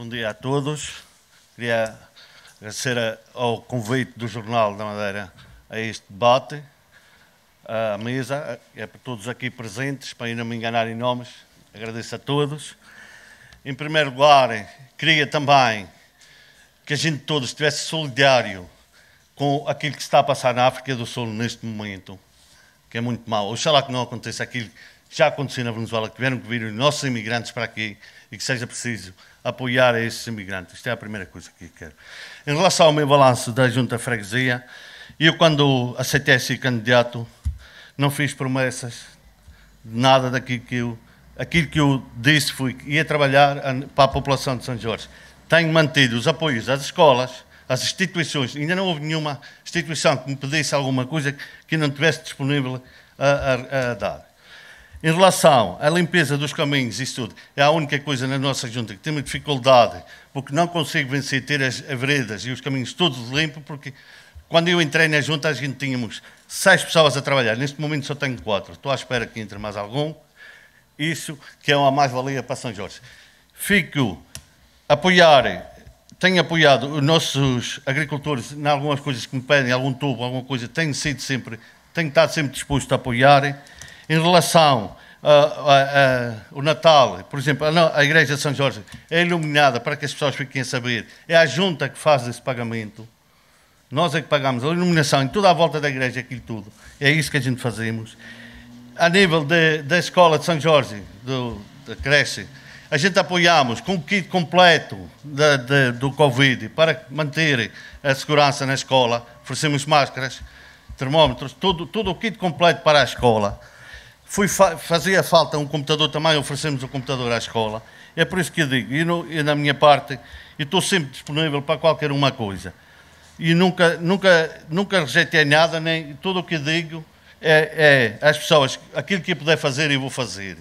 Bom dia a todos. Queria agradecer ao convite do Jornal da Madeira a este debate, à mesa, é para todos aqui presentes, para não me enganar em nomes, agradeço a todos. Em primeiro lugar, queria também que a gente todos estivesse solidário com aquilo que está a passar na África do Sul neste momento, que é muito mau. Oxalá que não aconteça aquilo já aconteceu na Venezuela, que tiveram que vir os nossos imigrantes para aqui e que seja preciso apoiar a esses imigrantes. Isto é a primeira coisa que eu quero. Em relação ao meu balanço da Junta Freguesia, eu quando aceitei ser candidato, não fiz promessas, nada daquilo que eu, aquilo que eu disse foi que ia trabalhar para a população de São Jorge. Tenho mantido os apoios às escolas, às instituições, ainda não houve nenhuma instituição que me pedisse alguma coisa que não tivesse disponível a, a, a dar. Em relação à limpeza dos caminhos, isso tudo, é a única coisa na nossa junta que temos dificuldade, porque não consigo vencer ter as veredas e os caminhos todos limpos, porque quando eu entrei na junta a gente tínhamos seis pessoas a trabalhar, neste momento só tenho quatro, estou à espera que entre mais algum, isso que é uma mais-valia para São Jorge. Fico a apoiar, tenho apoiado os nossos agricultores em algumas coisas que me pedem, algum tubo, alguma coisa, tenho sido sempre, tenho estado sempre disposto a apoiar, em relação ao Natal, por exemplo, a, Igreja de São Jorge é iluminada para que as pessoas fiquem a saber, é a junta que faz esse pagamento. Nós é que pagamos a iluminação em toda a volta da igreja, aquilo tudo. É isso que a gente fazemos. A nível de, da escola de São Jorge, do, da creche, a gente apoiamos com o kit completo de, de, do Covid para manter a segurança na escola. Oferecemos máscaras, termómetros, tudo, tudo o kit completo para a escola. Fui fa fazia falta um computador também, oferecemos o um computador à escola. É por isso que eu digo, e, no, e na minha parte, estou sempre disponível para qualquer uma coisa. E nunca, nunca, nunca rejeitei nada, nem tudo o que digo é, é às pessoas, aquilo que eu puder fazer, eu vou fazer.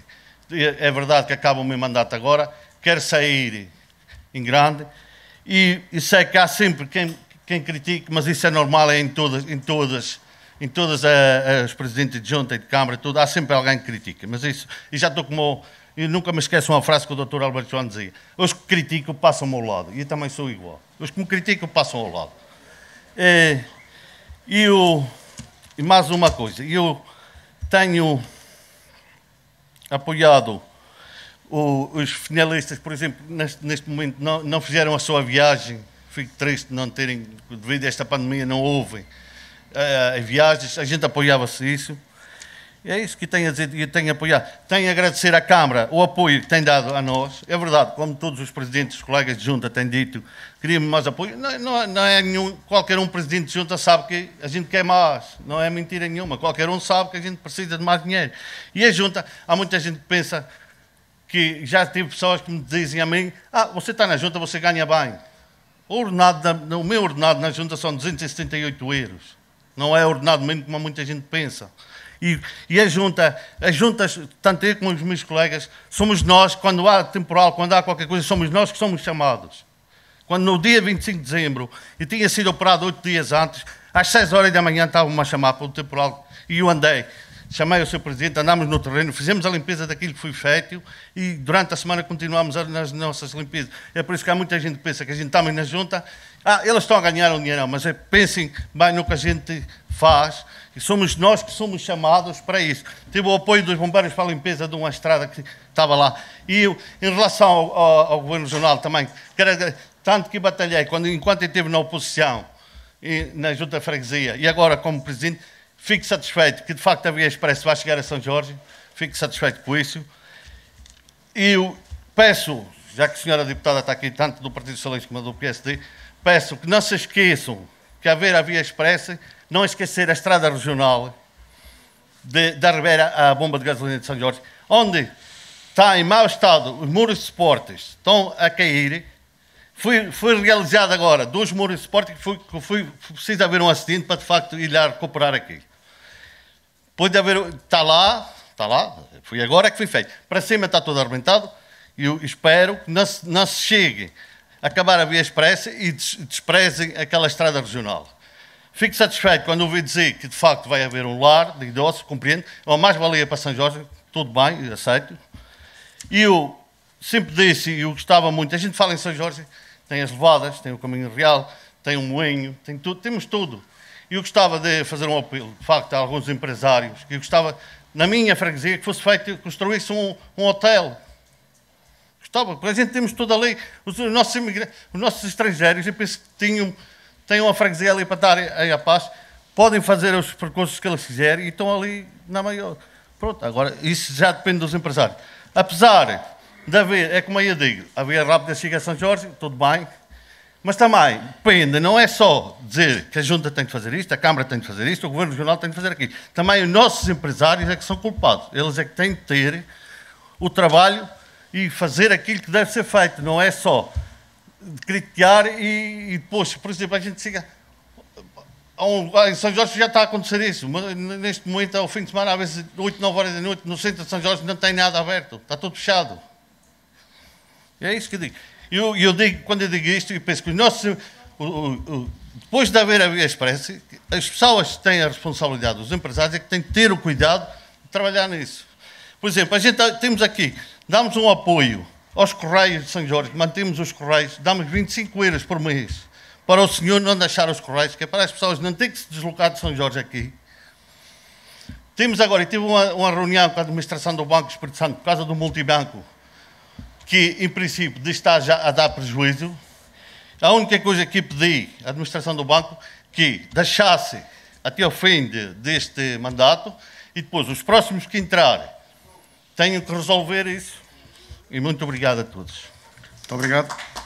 É, é verdade que acaba o meu mandato agora, quero sair em grande, e, e sei que há sempre quem, quem critique, mas isso é normal, é em todas, em todas em todas as presidentes de junta e de câmara, tudo, há sempre alguém que critica. Mas isso, e já estou como. Eu nunca me esqueço uma frase que o doutor Alberto João dizia: Os que criticam passam-me ao lado. E eu também sou igual. Os que me criticam passam ao lado. Eh, e, eu, e mais uma coisa: eu tenho apoiado o, os finalistas, por exemplo, neste, neste momento não, não, fizeram a sua viagem. Fico triste de não terem, devido a esta pandemia, não ouvem é, em viagens, a gente apoiava-se isso. E é isso que tenho a dizer, e tenho a apoiar. Tenho a agradecer à Câmara o apoio que tem dado a nós. É verdade, como todos os presidentes, os colegas de junta têm dito, queríamos mais apoio. Não, não, não, é nenhum, qualquer um presidente de junta sabe que a gente quer mais. Não é mentira nenhuma. Qualquer um sabe que a gente precisa de mais dinheiro. E a junta, há muita gente que pensa que já tive pessoas que me dizem a mim: ah, você está na junta, você ganha bem. O, ordenado, o meu ordenado na junta são 278 euros. Não é ordenado, mesmo como muita gente pensa. E, e a junta, a junta, tanto eu como os meus colegas, somos nós, quando há temporal, quando há qualquer coisa, somos nós que somos chamados. Quando no dia 25 de dezembro, e tinha sido operado oito dias antes, às 6 horas da manhã estavam-me a chamar para o temporal e eu andei chamei o seu presidente, andámos no terreno, fizemos a limpeza daquilo que foi feito e durante a semana continuámos nas nossas limpezas. É por isso que há muita gente que pensa que a gente está na junta, ah, eles estão a ganhar o dinheiro, mas é, pensem bem no que a gente faz e somos nós que somos chamados para isso. Tive o apoio dos bombeiros para a limpeza de uma estrada que estava lá. E eu, em relação ao, ao, ao governo jornal também, quero, tanto que batalhei quando, enquanto eu estive na oposição, e, na Junta de Freguesia e agora como presidente, Fico satisfeito que de facto a Via Expresso vai chegar a São Jorge. Fico satisfeito com isso. E eu peço, já que a senhora deputada está aqui, tanto do Partido Socialista como do PSD, peço que não se esqueçam que haver a Via Expressa, não esquecer a estrada regional de, da Ribeira à bomba de gasolina de São Jorge, onde está em mau estado os muros de suportes, estão a cair. Foi, foi realizado agora dois muros de suporte que foi, foi preciso haver um acidente para de facto ir lá recuperar aquilo. Pode haver. Está lá, está lá, foi agora que foi feito. Para cima está todo arrebentado e eu espero que não se, não se chegue a acabar a via expressa e des, desprezem aquela estrada regional. Fico satisfeito quando ouvi dizer que de facto vai haver um lar de idosos, compreendo, é uma mais-valia para São Jorge, tudo bem, aceito. E eu sempre disse, e eu gostava muito, a gente fala em São Jorge, tem as levadas, tem o caminho real, tem o moinho, tem tudo, temos tudo. E eu gostava de fazer um apelo, de facto, a alguns empresários, que eu gostava, na minha freguesia, que fosse feito, construísse um, um hotel. Gostava, porque a gente temos toda a lei. Os, os nossos, os nossos estrangeiros, eu penso que tinham, têm uma freguesia ali para estar aí a paz, podem fazer os percursos que eles quiserem e estão ali na maior. Pronto, agora, isso já depende dos empresários. Apesar de haver, é como eu digo, havia rápida chega a São Jorge, tudo bem, mas também, depende, não é só dizer que a Junta tem que fazer isto, a Câmara tem que fazer isto, o Governo Regional tem que fazer aquilo. Também os nossos empresários é que são culpados. Eles é que têm de ter o trabalho e fazer aquilo que deve ser feito. Não é só criticar e, e depois, por exemplo, a gente siga. Em São Jorge já está a acontecer isso. Neste momento, ao fim de semana, às vezes 8, 9 horas da noite, no centro de São Jorge não tem nada aberto, está tudo fechado. É isso que eu digo. Eu, eu digo, quando eu digo isto, eu penso que o nosso, o, o, depois de haver a Via Expressa, as pessoas que têm a responsabilidade, os empresários, é que têm que ter o cuidado de trabalhar nisso. Por exemplo, a gente temos aqui, damos um apoio aos Correios de São Jorge, mantemos os Correios, damos 25 euros por mês para o senhor não deixar os Correios, que é para as pessoas não terem que se deslocar de São Jorge aqui. Temos agora, tive uma, uma reunião com a administração do Banco Espírito Santo por causa do multibanco que, em princípio, está a dar prejuízo. A única coisa que pedi à administração do banco que deixasse até o fim de, deste mandato e depois os próximos que entrarem tenham que resolver isso. E muito obrigado a todos. Muito obrigado.